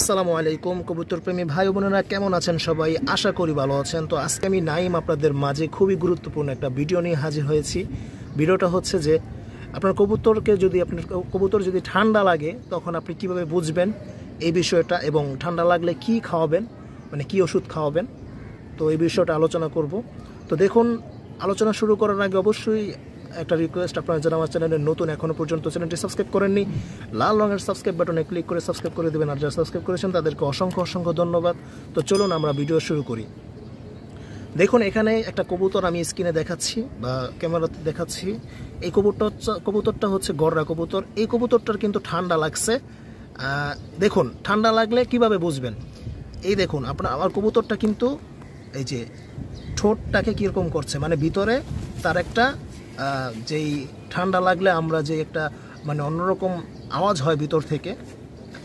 আসসালামু আলাইকুম কবুতর প্রেমী ভাই বোনেরা কেমন আছেন সবাই আশা করি ভালো আছেন তো আজকে আমি নাইম আপনাদের মাঝে খুবই গুরুত্বপূর্ণ একটা ভিডিও নিয়ে হাজির হয়েছি ভিডিওটা হচ্ছে যে আপনার কবুতরকে যদি আপনার কবুতর যদি ঠান্ডা লাগে তখন আপনি কিভাবে বুঝবেন এই বিষয়টা এবং ঠান্ডা লাগলে কি খাওয়াবেন মানে কি ওষুধ খাওয়াবেন তো এই বিষয়টা আলোচনা করব তো দেখুন আলোচনা শুরু করার আগে অবশ্যই একটা রিকোয়েস্ট আপনারা যারা আমার চ্যানেলে নতুন এখনও পর্যন্ত চ্যানেলটি সাবস্ক্রাইব করেননি লাল রঙের সাবস্ক্রাইব বাটনে ক্লিক করে সাবস্ক্রাইব করে দেবেন আর যারা সাবস্ক্রাইব করেছেন তাদেরকে অসংখ্য অসংখ্য ধন্যবাদ তো চলুন আমরা ভিডিও শুরু করি দেখুন এখানে একটা কবুতর আমি স্ক্রিনে দেখাচ্ছি বা ক্যামেরাতে দেখাচ্ছি এই কবুতর কবুতরটা হচ্ছে গড়রা কবুতর এই কবুতরটার কিন্তু ঠান্ডা লাগছে দেখুন ঠান্ডা লাগলে কিভাবে বুঝবেন এই দেখুন আপনার আমার কবুতরটা কিন্তু এই যে ঠোঁটটাকে কীরকম করছে মানে ভিতরে তার একটা যেই ঠান্ডা লাগলে আমরা যে একটা মানে অন্যরকম আওয়াজ হয় ভিতর থেকে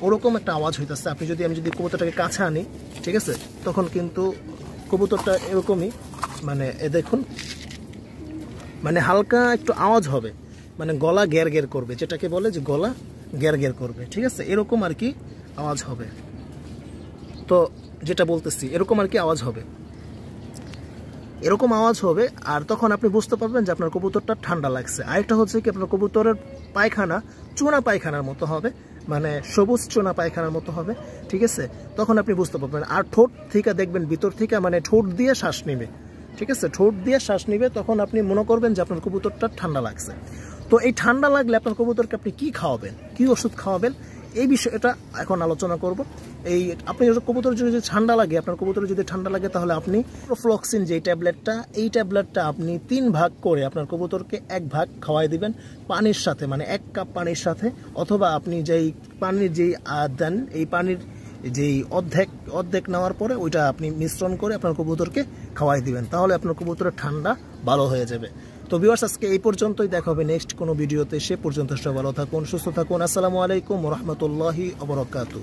ওরকম একটা আওয়াজ হইতেছে আপনি যদি আমি যদি কবুতরটাকে কাছে আনি ঠিক আছে তখন কিন্তু কবুতরটা এরকমই মানে এ দেখুন মানে হালকা একটু আওয়াজ হবে মানে গলা গ্যার গের করবে যেটাকে বলে যে গলা গের গের করবে ঠিক আছে এরকম আর কি আওয়াজ হবে তো যেটা বলতেছি এরকম আর কি আওয়াজ হবে এরকম আওয়াজ হবে আর তখন আপনি বুঝতে পারবেন যে আপনার কবুতরটা ঠান্ডা লাগছে আরেকটা হচ্ছে কি আপনার কবুতরের পায়খানা চোনা পায়খানার মতো হবে মানে সবুজ চোনা পায়খানার মতো হবে ঠিক আছে তখন আপনি বুঝতে পারবেন আর ঠোঁট থেকে দেখবেন ভিতর থেকে মানে ঠোঁট দিয়ে শ্বাস নেবে ঠিক আছে ঠোঁট দিয়ে শ্বাস নেবে তখন আপনি মনে করবেন যে আপনার কবুতরটা ঠান্ডা লাগছে তো এই ঠান্ডা লাগলে আপনার কবুতরকে আপনি কি খাওয়াবেন কি ওষুধ খাওয়াবেন এই বিষয়টা এখন আলোচনা করব এই আপনি কবুতরের যদি ঠান্ডা লাগে আপনার কবুতরের যদি ঠান্ডা লাগে তাহলে আপনি ফ্লক্সিন যে ট্যাবলেটটা এই ট্যাবলেটটা আপনি তিন ভাগ করে আপনার কবুতরকে এক ভাগ খাওয়াই দিবেন পানির সাথে মানে এক কাপ পানির সাথে অথবা আপনি যেই পানির যেই দেন এই পানির যেই অর্ধেক অর্ধেক নেওয়ার পরে ওইটা আপনি মিশ্রণ করে আপনার কবুতরকে খাওয়াই দিবেন তাহলে আপনার কবুতরের ঠান্ডা ভালো হয়ে যাবে তো ভিউয়ার্স আজকে এই পর্যন্তই দেখা হবে নেক্সট কোনো ভিডিওতে সে পর্যন্ত সবাই ভালো থাকুন সুস্থ থাকুন আসসালামু আলাইকুম রহমতুল্লাহি অবরকাত